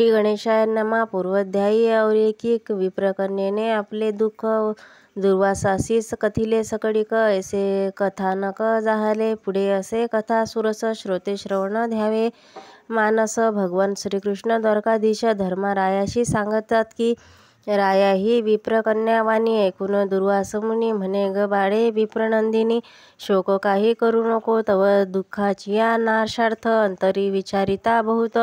श्री गणेशाय नमा पूर्वध्यायी औरेकिक विप्रकन्येने आपले दुःख दुर्वासासीस कथिले सकडीक ऐसे कथानक जाहले पुढे असे कथा सुरस श्रोते श्रवण ध्यावे मानस भगवान श्रीकृष्ण द्वारकाधीश रायाशी सांगतात की राया ही वाणी ऐकून दुर्वासमुनी म्हणे ग बाळे विप्रनंदिनी शोक काही करू नको तव दुःखाची या नार्षार्थ अंतरी विचारिता बहुत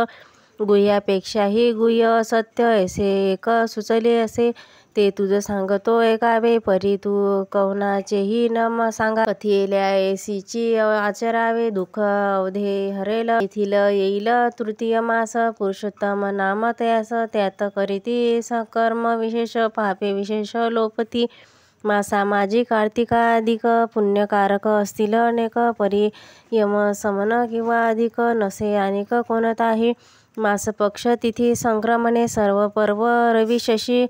गुह्यापेक्षाही गुह्य सत्य ऐसे एक सुचले असे ते तुझं सांगतो एकावे परी तू कवनाचेही न सांगा येल्या एसीची आचरावे दुःख अवधे हरेल येथील येईल तृतीय मास पुरुषोत्तम नाम त्यास त्यात करीती सकर्म विशेष पापे विशेष लोपती मा सामाजिक अधिक पुण्यकारक असतील अनेक परी यम समन किंवा अधिक नसे अनेक कोणताही मासपक्ष तिथी संक्रमणे सर्व पर्व रवी शशी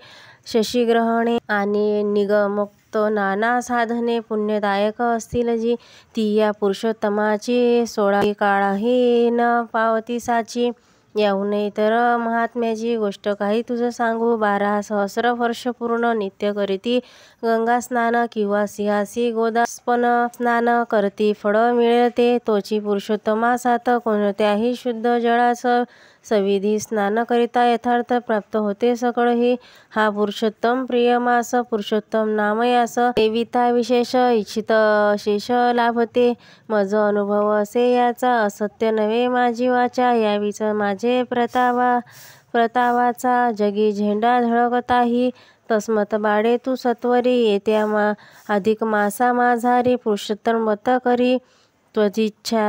शशीग्रहणे आणि निगमुक्त नाना साधने पुण्यदायक असतील जी ती या पुरुषोत्तमाची सोळा काळाही न पावती साची नये तर महात्म्याची गोष्ट काही तुझं सांगू बारा सहस्र वर्ष पूर्ण नित्य करीती गंगा स्नान किंवा सिंहासी गोदास्पन स्नान करती फळ मिळते तोची पुरुषोत्तमासात कोणत्याही शुद्ध जळास सविधी स्नानकरिता यथार्थ प्राप्त होते सकळ हा पुरुषोत्तम प्रियमास पुरुषोत्तम नामयास देविता विशेष इच्छित शेष लाभते मज अनुभव असे याचा असत्य नव्हे माझी वाचा यावीच माझे प्रतावा प्रतावाचा जगी झेंडा झळकताही तस्मत बाळे तू सत्वरी येत्या मा अधिक मासा माझारी पुरुषोत्तम मत करी त्वजिच्छा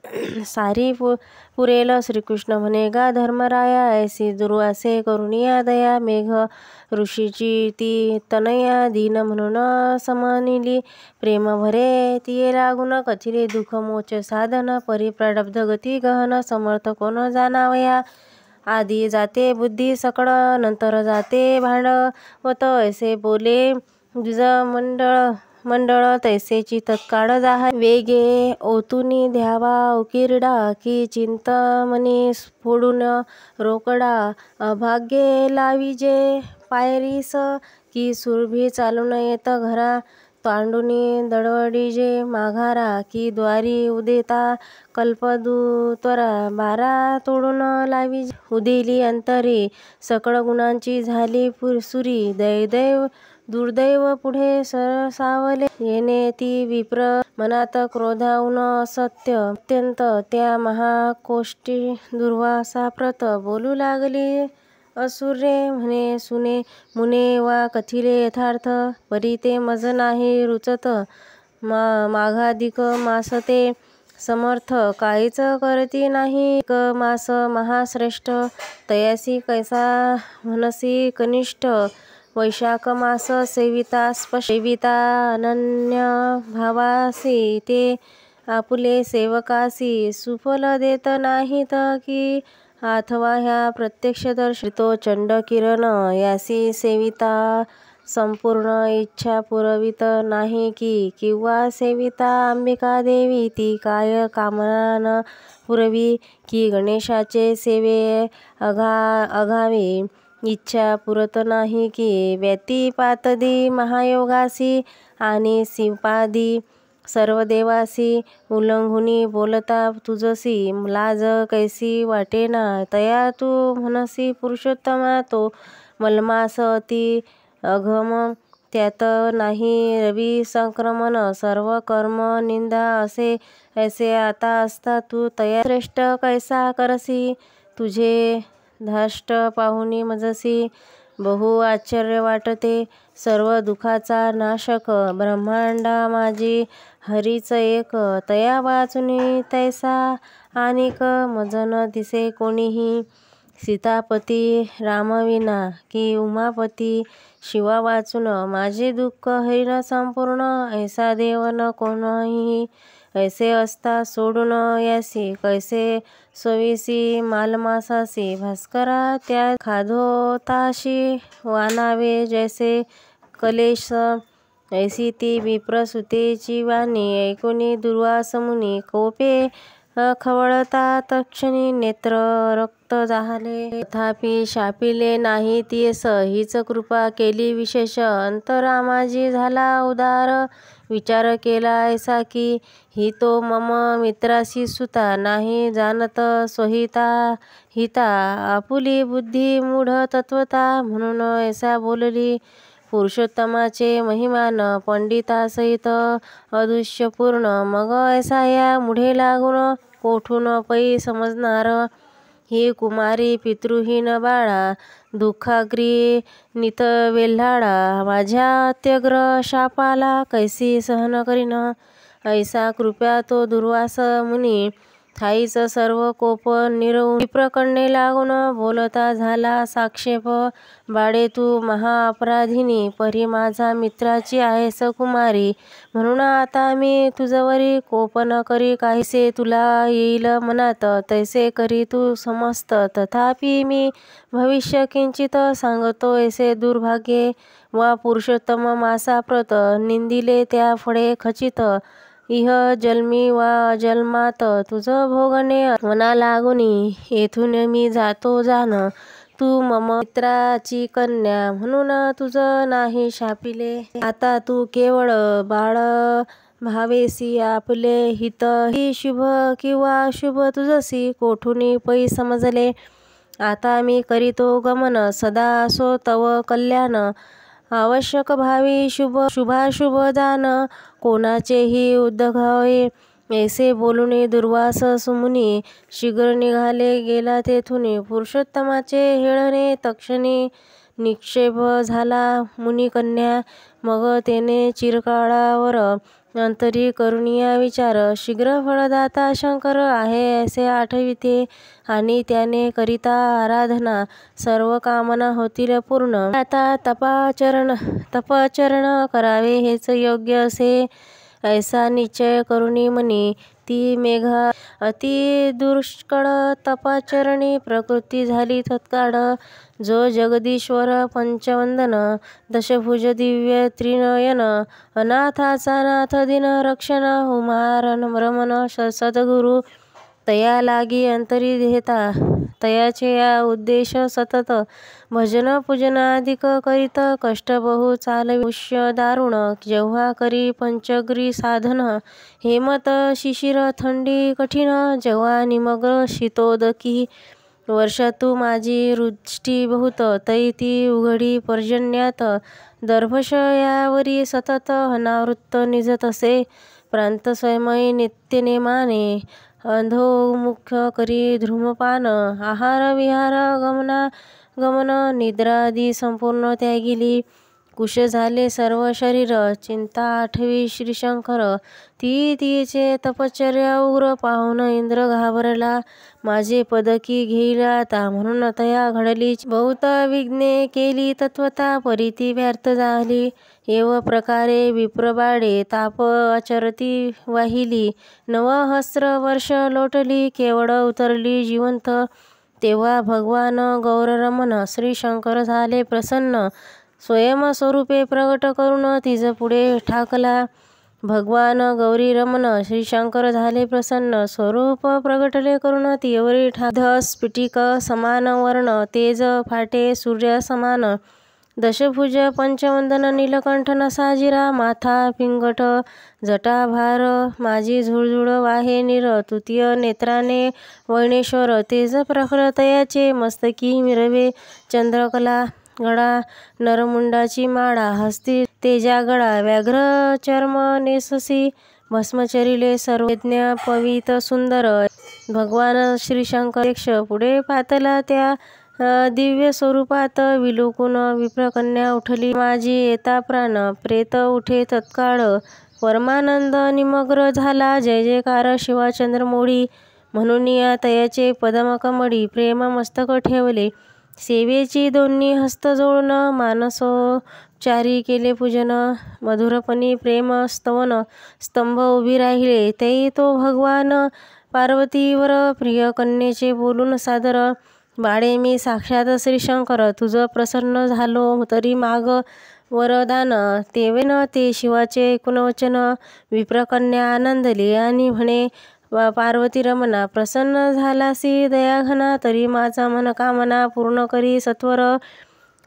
सारी पु, पुरेला श्रीकृष्ण गा धर्मराया ऐसी दुर्वासे करुणिया दया मेघ ऋषीची ती तनया दीन म्हणून समनिली प्रेम भरे तिये लागून कथिले दुःख मोच साधन परिप्रलब्ध गती गहन समर्थ कोण जाणावया आधी जाते बुद्धी सकळ नंतर जाते भांडवत ऐसे बोले मंडळ मंडळ तैसेची तत्काळ जाहा वेगे ओतुनी द्यावा उकिरडा की मनी फोडून रोकडा अभागे लाविजे पायरीस की सुरभी चालून येत घरा तांडुनी दडवडीजे माघारा की द्वारी उदेता कल्पदूतरा बारा तोडून लावी उदेली अंतरी सकळ गुणांची झाली पुरसुरी दैदैव दुर्दैव पुढे सरसावले येणे ती विप्र मनात क्रोधाऊन असत्य अत्यंत त्या महाकोष्टी दुर्वासा प्रत बोलू लागली असुरे म्हणे सुने मुने वा कथिले यथार्थ परी ते मज नाही रुचत मा माघाधिक मासते समर्थ काहीच करती नाही क मास महाश्रेष्ठ तयासी कैसा म्हणसी कनिष्ठ वैशाख मास सेविता स्पशेविता अनन्य भावासी ते आपुले सेवकासी सुफल देत नाहीत की अथवा ह्या प्रत्यक्षदर्शितो चंड किरण यासी सेविता संपूर्ण इच्छा पुरवित नाही की किंवा सेविता अंबिका देवी ती काय कामना पुरवी की गणेशाचे सेवे अघा अघावी इच्छा पुरत नाही की व्यतिपातदी महायोगासी आणि शिवपादी सर्व देवासी उल्लंघुनी बोलता तुझसी लाज कैसी वाटेना तया तू म्हणसी पुरुषोत्तमा तो मलमास अति अघम त्यात नाही रवी संक्रमण सर्व कर्म निंदा असे ऐसे आता असता तू तया श्रेष्ठ कैसा करसी तुझे धाष्ट पाहुनी मजसी बहु आश्चर्य वाटते सर्व दुखाचा नाशक ब्रह्मांडा माझी हरीच एक तया वाचुनी तैसा आणिक मजन दिसे कोणीही सीतापती रामविना की उमापती शिवा वाचून माझे दुःख हरिण संपूर्ण ऐसा देवन कोणही ऐसे असता सोडून यासी कैसे सोविसी मालमासासी भास्करा त्या खाधोताशी वानावे जैसे कलेश ऐसी ती विप्रसुतेची वाणी ऐकुनी मुनी कोपे खवळता तक्षणी नेत्र रक्त जाहले तथापि शापिले नाही ती स हीच कृपा केली विशेष अंतरामाजी झाला उदार विचार केला ऐसा की ही तो मम मित्राशी सुता नाही जाणत सोहिता हिता आपुली बुद्धी मूढ तत्वता म्हणून ऐसा बोलली पुरुषोत्तमाचे महिमान पंडितासहित अदृश्यपूर्ण मग ऐसा या मुढे लागून कोठून पै समजणार ही कुमारी पितृहीन बाळा दुःखाग्री नित माझ्या अत्यग्र शापाला कैसी सहन करीन ऐसा कृपया तो दुर्वास मुनी थाईच सर्व कोप निरवून प्रकरणे लागून बोलता झाला साक्षेप बाळे तू महाअपराधिनी परी माझा मित्राची आहे सकुमारी। म्हणून आता मी तुझवरी न करी काहीसे तुला येईल मनात तैसे करी तू समस्त तथापि मी भविष्य किंचित सांगतो ऐसे दुर्भाग्ये वा पुरुषोत्तम मासाप्रत निंदिले त्या फळे खचित इह जन्मी वा जलमात तुझं भोगणे मना लागुनी येथून मी जातो जाण तू मम मित्राची कन्या म्हणून तुझं नाही शापिले आता तू केवळ बाळ भावेसी आपले हित ही शुभ किंवा शुभ तुझसी कोठुनी पै समजले आता मी करीतो गमन सदा असो तव कल्याण आवश्यक भावी शुभ दान कोणाचेही उद्घावे ऐसे बोलूने दुर्वास सुमुनी शीघ्र निघाले गेला तेथून पुरुषोत्तमाचे हेळणे तक्षणी निक्षेप झाला मुनी कन्या मग तेने चिरकाळावर अंतरी करुणिया विचार शीघ्र फळदाता शंकर आहे असे आठविते आणि त्याने करिता आराधना सर्व कामना होतील पूर्ण आता तपाचरण तपाचरण करावे हेच योग्य असे ऐसा निश्चय करुणी म्हणे ती मेघा अति दुष्काळ तपाचरणी प्रकृती झाली तत्काळ जो जगदीश्वर पंचवंदन दशभुज दिव्य त्रिनयन अनाथाचा नाथ दिन रक्षण हुमारन भ्रमण सद्गुरु तया लागी अंतरी देता तयाचे या उद्देश सतत भजन पूजनाधिक करीत कष्ट बहु चालविष्य दारुण जेव्हा करी पंचग्री साधन हेमत शिशिर थंडी कठीण जेव्हा निमग्र शीतोदकी वर्षातू माझी रुष्टी बहुत तैती उघडी पर्जन्यात दर्भश यावरी सतत अनावृत्त निजत असे स्वयमयी नित्यनेमाने अंधो मुख्य करी आहार विहार गमना गमन निद्रादी संपूर्ण त्यागिली कुश झाले सर्व शरीर चिंता आठवी श्रीशंकर ती तीचे तपश्चर्या उग्र पाहून इंद्र घाबरला माझे पदकी घेईला आता म्हणून तया घडली बहुत विघ्ने केली तत्वता परिती व्यर्थ झाली एव प्रकारे विप्रबाळे ताप आचरती वाहिली नवहस्र वर्ष लोटली केवळ उतरली जिवंत तेव्हा भगवान श्री श्रीशंकर झाले प्रसन्न स्वयंस्वरूपे प्रगट करून तिज पुढे ठाकला भगवान गौरी रमण श्रीशंकर झाले प्रसन्न स्वरूप प्रगटले करून तीवरी ठाधस पिटिक समान वर्ण तेज फाटे सूर्य समान दशभुज पंचवंदन नीलकंठन साजिरा माथा पिंगट जटा भार माझी झुळझुळ वाहे निर तृतीय नेत्राने वैणेश्वर तेज तयाचे मस्तकी मिरवे चंद्रकला गडा नरमुंडाची माळा हस्ती तेजा गडा व्याघ्र चर्म नेससी भस्मचरिले सर्वज्ञ पवित सुंदर भगवान श्रीशंकर पुढे पातला त्या दिव्य स्वरूपात विलोकून विप्रकन्या उठली माझी येता प्राण प्रेत उठे तत्काळ परमानंद निमग्र झाला जय जयकार शिवाचंद्र मोळी म्हणून या तयाचे पदमकमडी प्रेम मस्तक ठेवले सेवेची दोन्ही हस्त जोडून चारी केले पूजन मधुरपणी प्रेम स्तवन स्तंभ उभी राहिले तेही तो भगवान पार्वतीवर प्रिय कन्येचे बोलून सादर बाळे मी साक्षात श्री शंकर तुझं प्रसन्न झालो तरी माग वरदान न ते शिवाचे कुणवचन विप्रकन्या आनंदली आणि म्हणे पार्वती रमणा प्रसन्न झालासी दयाघना तरी माझा मनकामना पूर्ण करी सत्वर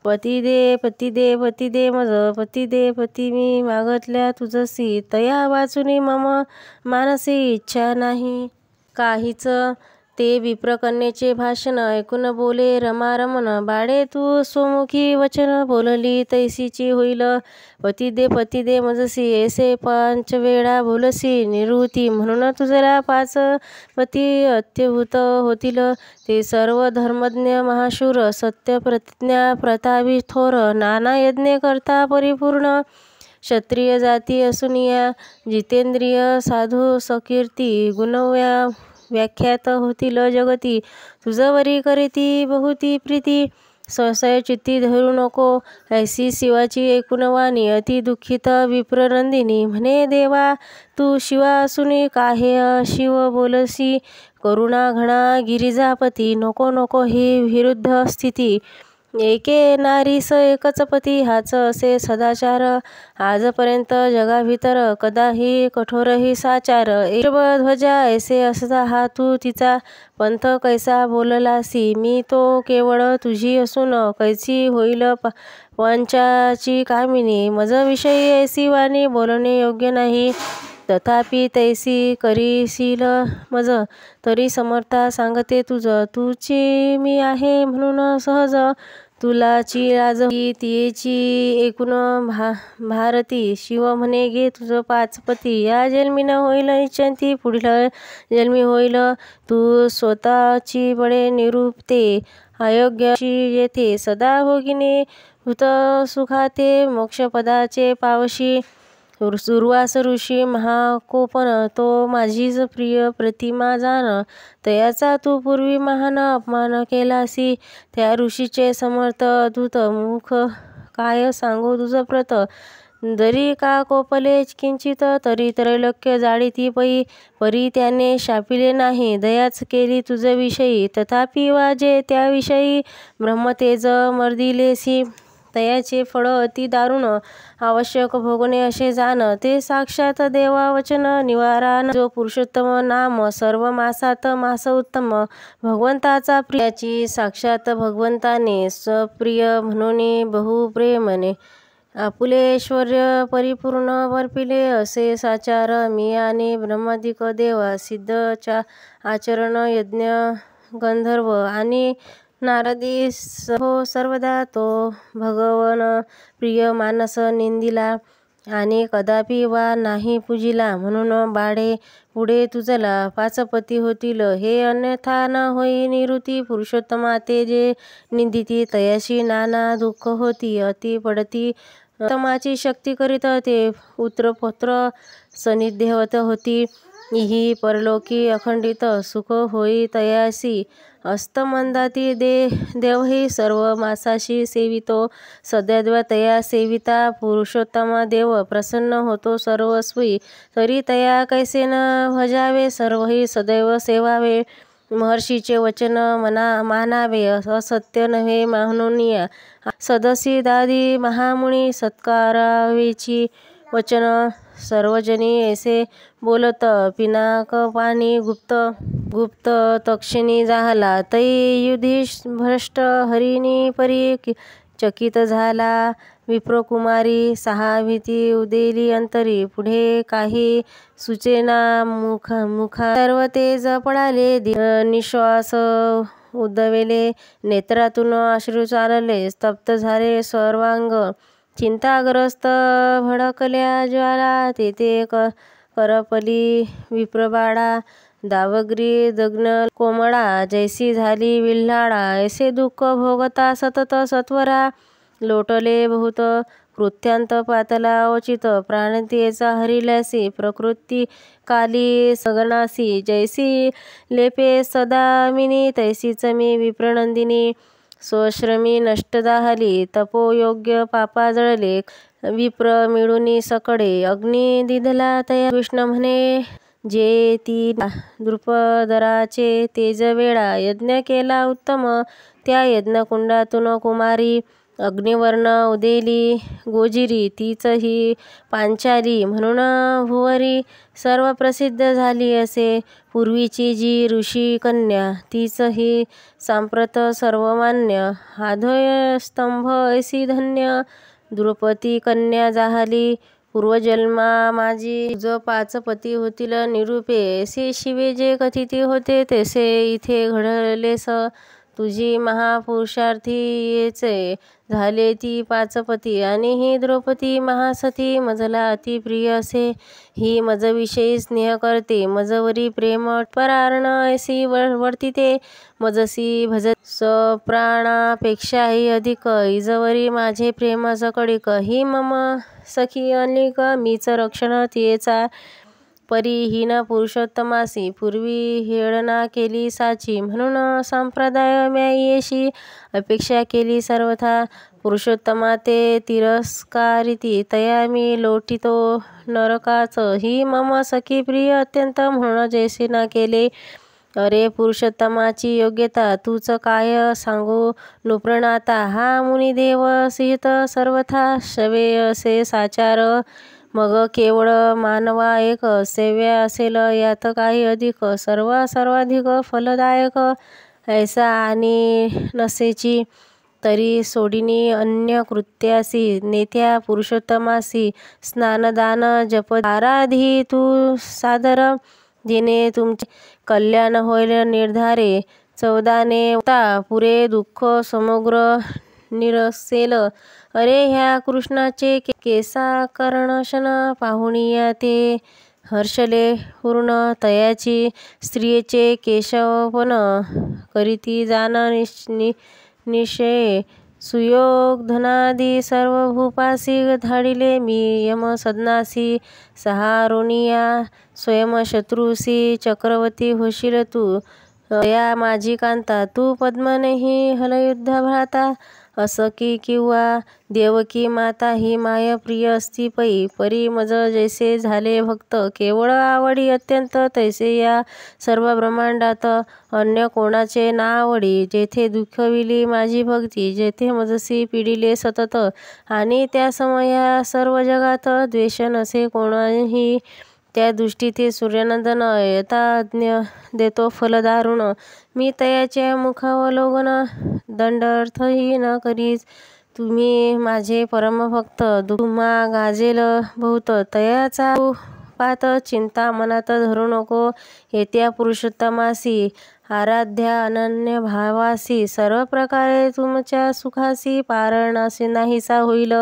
पती दे पती दे पती दे मज पती दे पती मी मागतल्या तुझसी तया वाचूनी मम मानसी इच्छा नाही काहीच ते विप्रकन्येचे भाषण ऐकून बोले रमारमन बाळे तू सोमुखी वचन बोलली तैसीची होईल पती दे पती दे मजसी ऐसे पाच वेळा बोलसी निरुती म्हणून तुझ्याला पाच पती अत्यभूत होतील ते सर्व धर्मज्ञ महाशूर सत्य प्रतिज्ञा प्रतावी थोर नाना यज्ञ करता परिपूर्ण क्षत्रिय जाती असुनिया जितेंद्रिय साधू सकीर्ती गुणव्या व्याख्यात होती ल जगती तुझवरी करीती बहुती प्रीती संशय चित्ती धरू नको ऐसी शिवाची एकूण वाणी अति दुःखित विप्रनंदिनी म्हणे देवा तू शिवा सुनी काहे शिव बोलसी करुणा घणा गिरिजापती नको नको ही विरुद्ध स्थिती एके नारीस एकच पती हाच असे सदाचार आजपर्यंत जगाभितर कदाही कठोरही साचार ध्वजा ऐसे असता हा तू तिचा पंथ कैसा बोललासी मी तो केवळ तुझी असून कैसी होईल पंचाची कामिनी विषयी ऐसी वाणी बोलणे योग्य नाही तथापि तैसी करीशील मज तरी समर्था सांगते तुझ तुची मी आहे म्हणून सहज ची राज तिची एकूण भा भारती शिव म्हणे घे तुझं पाचपती या जन्मीनं होईल इच्छंती पुढील जन्मी होईल तू स्वतःची बडे निरूपते अयोग्याशी येथे सदा भोगिने हृत सुखाते मोक्षपदाचे पावशी सुरवास ऋषी महाकोपन तो माझीच प्रिय प्रतिमा जाण तयाचा तू पूर्वी महान अपमान केलासी त्या ऋषीचे समर्थ अधूत मुख काय सांगो तुझं प्रत जरी का कोपलेच किंचित तरी त्रैलक्य जाळी ती पै परी त्याने शापिले नाही दयाच केली तुझे विषयी तथापि वाजे त्याविषयी ब्रह्मतेज मर्दिलेसी तयाचे फळ अति दारुण आवश्यक भोगणे असे जाण ते साक्षात देवावचन निवारण जो पुरुषोत्तम नाम सर्व मासात मास उत्तम भगवंताचा प्रियाची साक्षात भगवंताने स्वप्रिय म्हणून बहुप्रेमने ऐश्वर परिपूर्ण वर्पिले असे साचार मी आणि ब्रह्मादिक देवा सिद्धच्या आचरण यज्ञ गंधर्व आणि नारदी हो सर्वदा तो भगवन प्रिय मानस निंदिला आणि कदापि वा नाही पूजिला म्हणून बाडे पुढे तुझला पाचपती होतील हे अन्यथा न होई निरुती पुरुषोत्तमा ते जे निंदिती तयाशी नाना दुःख होती अति पडती तमाची शक्ती करीत ते पुत्रपुत्र सनिधेवत होती ही परलोकी अखंडित सुख होई तयासी अस्तमंदाती दे देव ही सर्व मासाशी सेवितो सदैव तया सेविता पुरुषोत्तम देव प्रसन्न होतो सर्वस्वी तरी तया कैसे न भजावे सर्वही सदैव सेवावे महर्षीचे वचन मना मानावे असत्य नव्हे मानुनिया सदसी दादी महामुनी सत्कारावेची वचन सर्वजनी ऐसे बोलत पिनाक पाणी गुप्त गुप्त तक्षिणी जाहला तई युधिष भ्रष्ट हरिणी परी चकित झाला विप्रकुमारी सहा भीती उदेली अंतरी पुढे काही सुचेना मुख मुखा सर्व तेज पडाले निश्वास उद्दवेले नेत्रातून आश्रू चालले स्तप्त झाले सर्वांग चिंताग्रस्त भडकल्या ज्वाला तेथे क करपली विप्रबाडा दावग्री दग्न कोमळा जैसी झाली विल्हाळा ऐसे दुःख भोगता सतत सत्वरा लोटले बहुत कृत्यांत पातला ओचित प्राणतेचा हरिलासी प्रकृती काली सगनासी जैसी लेपे सदा मिनी तैसीच मी विप्रनंदिनी स्वश्रमी तपो तपोयोग्य पापा जळले विप्र मिळुनी सकडे अग्नी दिधला तया कृष्ण म्हणे जे ती द्रुपदराचे वेळा यज्ञ केला उत्तम त्या यज्ञकुंडातून कुमारी अग्निवर्ण उदेली गोजिरी तीच ही पांचाली म्हणून भुवरी सर्व प्रसिद्ध झाली असे पूर्वीची जी ऋषी कन्या तीच ही सांप्रत सर्वमान्य आधोय स्तंभ ऐसी धन्य द्रुपती कन्या जाहली पूर्वजन्मा माझी जो पाच पती होतील निरूपे असे शिवे जे कथिती होते तसे इथे घडले तुझी महापुरुषार्थी येचे झाले ती पाचपती आणि ही द्रौपदी महासती मजला अतिप्रिय असे ही मजविषयी स्नेह करते मजवरी प्रेम परारण ऐसी ते मजसी भज ही अधिक इजवरी माझे प्रेम सकळिक ही मम सखी अनिक मीच रक्षण तिचा परीहीन पुरुषोत्तमासी पूर्वी हेळना केली साची म्हणून संप्रदाय म्यायेशी अपेक्षा केली सर्वथा पुरुषोत्तमा ते तिरस्कारिती तया मी लोटितो नरकाच ही मम सखी प्रिय अत्यंत म्हणून जैसे ना केले अरे पुरुषोत्तमाची योग्यता तूच काय सांगू नुप्रणाता हा मुनिदेव सीत सर्वथा शवे असे साचार मग केवळ मानवा एक सेवे असेल यात काही अधिक सर्व सर्वाधिक फलदायक ऐसा आणि नसेची तरी सोडिनी अन्य कृत्यासी नेत्या पुरुषोत्तमासी स्नानदान जप आराधी तू सादर जिने तुमचे कल्याण होईल निर्धारे चौदाने पुरे दुःख समग्र निरसेल अरे ह्या कृष्णाचे केसा पाहुणी पाहुणिया ते हर्षले पूर्ण तयाची स्त्रियेचे केशवपण करीती जाना निश नि निशे धनादी सर्व भूपासी धाडिले मी यम सदनासी सहारुणिया स्वयंशत्रुसी चक्रवर्ती होशील तू या माझी कांता तू पद्मनेही हलयुद्ध भ्राता की किंवा देवकी माता ही माय प्रिय असती पै परी मज जैसे झाले भक्त केवळ आवडी अत्यंत तैसे या सर्व ब्रह्मांडात अन्य कोणाचे ना आवडी जेथे विली माझी भक्ती जेथे मजसी पिढीले सतत आणि त्या समया सर्व जगात द्वेष नसे कोणाही त्या दृष्टी ते सूर्यनंदन यथाज्ञ देतो फलदारुण मी तयाच्या दंड अर्थही न करीस तुम्ही माझे परमभक्त दुमा गाजेल बहुत तयाचा पात चिंता मनात धरू नको येत्या पुरुषोत्तमासी आराध्या अनन्य भावासी सर्व प्रकारे तुमच्या सुखासी पारण असे नाहीसा होईल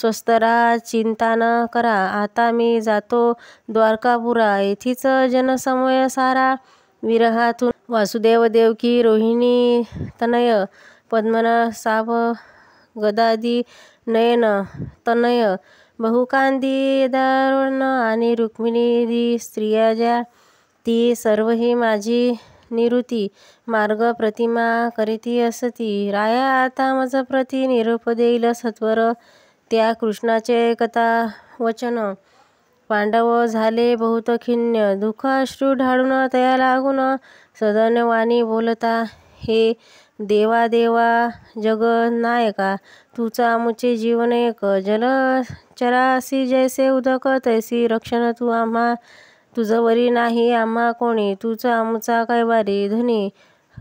स्वस्तरा चिंता न करा आता मी जातो द्वारकापुरा येथीच जनसमय सारा विरहातून वासुदेव देवकी रोहिणी तनय पद्मना साव गदादी नयन तनय बहुकांदी दारुण आणि रुक्मिणी दी स्त्रिया ज्या ती सर्व ही माझी निरुती मार्ग प्रतिमा करीती असती राया आता मज प्रती निरूप देईल सत्वर त्या कृष्णाचे कथा वचन पांडव झाले बहुत खिन्न अश्रू ढाळून तया लागून सदन वाणी बोलता हे देवा देवा जग नायका तुचा आमचे जीवन एक जल चरासी जैसे उदक तैसी रक्षण तू आम्हा तुझं वरी नाही आम्हा कोणी तुचा आमचा काय कैवारी धनी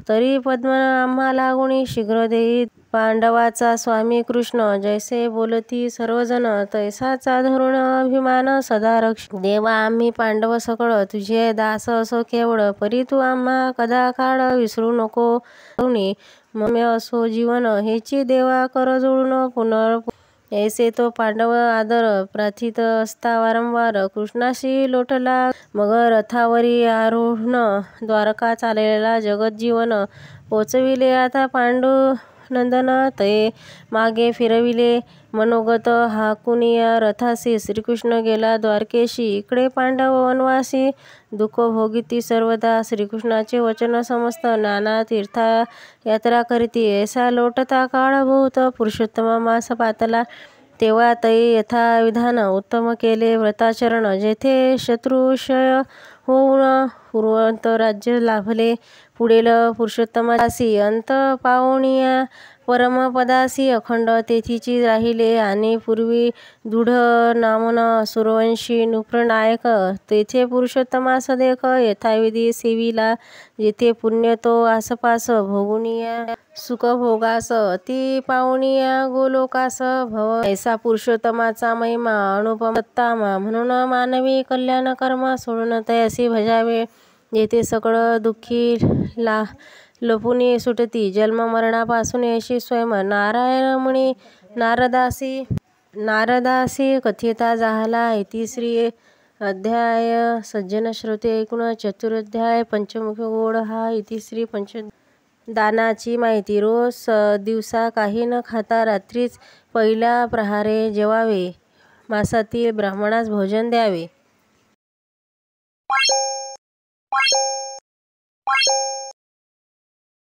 तरी पद्म आम्हा लागुणी शीघ्र देई पांडवाचा स्वामी कृष्ण जैसे बोलती सर्वजण तैसाचा धरुण अभिमान सदा रक्ष देवा आम्ही पांडव सकळ तुझे दास असो केवळ परी तू आम्हा कदा काळ विसरू नको मम्य असो जीवन हेची देवा कर जुळून पुनर् ऐसे तो पांडव आदर प्रथित असता वारंवार कृष्णाशी लोटला मग रथावरी आरोहण द्वारका चाललेला जीवन पोचविले आता पांडू नंदना ते मागे फिरविले मनोगत हा हाकुनिया रथासी श्रीकृष्ण गेला द्वारकेशी इकडे पांडव वनवासी दुःख भोगिती सर्वदा श्रीकृष्णाचे वचन समस्त नाना तीर्था यात्रा करीती ऐसा लोटता काळभूत पुरुषोत्तम मास पातला तेव्हा यथा यथाविधान उत्तम केले व्रताचरण जेथे शत्रुशय होऊन पूर्वंत राज्य लाभले पुढील पुरुषोत्तमासी अंत पाहुणिया परमपदासी अखंड तेथीची राहिले आणि पूर्वी दृढ नामन सुरवंशी नृप्रनायक तेथे पुरुषोत्तमास देख यथाविधी सेविला जेथे पुण्य तो आसपास भोगुनिया सुखभोगास ती पाहुणिया गोलोकास भव ऐसा पुरुषोत्तमाचा महिमा अनुपमत्तामा म्हणून मानवी कल्याण कर्म सोडून तयासी भजावे येथे सगळं दुःखी ला लपुनी सुटती जन्ममरणापासून अशी स्वयं नारायणमुनी नारदासी नारदासी कथिता झाला इति श्री अध्याय सज्जन श्रोते एकूण चतुराध्याय पंचमुखी गोड हा इति श्री पंच दानाची माहिती रोज दिवसा काही न खाता रात्रीच पहिला प्रहारे जेवावे मासातील ब्राह्मणास भोजन द्यावे